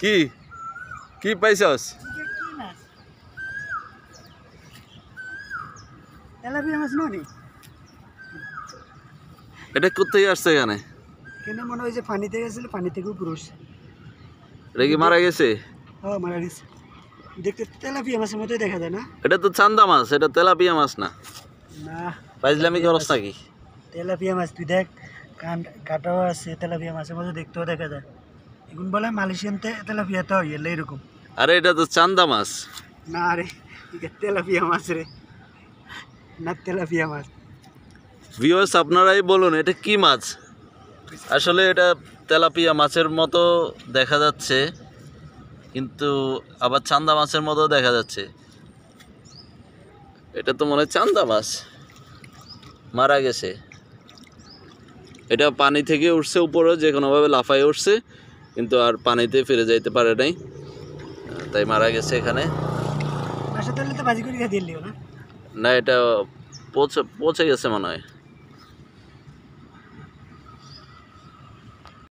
কি কি পাইছস এটা কোথায় আসছে এখানে কেন মনে হয় যে পানিতে গেছিল পানি থেকে উপরে এটা কি মারা গেছে হ্যাঁ মারা গেছে দেখতে তেলাপিয়া মাছের মতোই দেখা যায় না এটা তো চান্দা মাছ এটা তেলাপিয়া মাছ না না পাইজলামি খরচ নাকি তেলাপিয়া মাছ তুই দেখ কান কাটাও আছে তেলাপিয়া মাছের মতো দেখতেও দেখা যায় এখন বলে মালয়েশিয়ান তেলাপিয়া তো এলে এরকম আরে এটা তো চান্দা মাছ না রে তেলাপিয়া মাছ রে না তেলাপিয়া মাছ ভিওস আপনারাই বলুন এটা কি মাছ আসলে এটা তেলাপিয়া মাছের মতো দেখা যাচ্ছে কিন্তু আবার চান্দা মাছের মতো দেখা যাচ্ছে এটা তো মনে হয় চান্দা মাছ মারা গেছে এটা পানি থেকে উঠছে উপরে যে কোনোভাবে লাফায় উঠছে কিন্তু আর পানিতে ফিরে যাইতে পারে নাই তাই মারা গেছে এখানে না এটা পৌঁছে পৌঁছে গেছে মনে হয়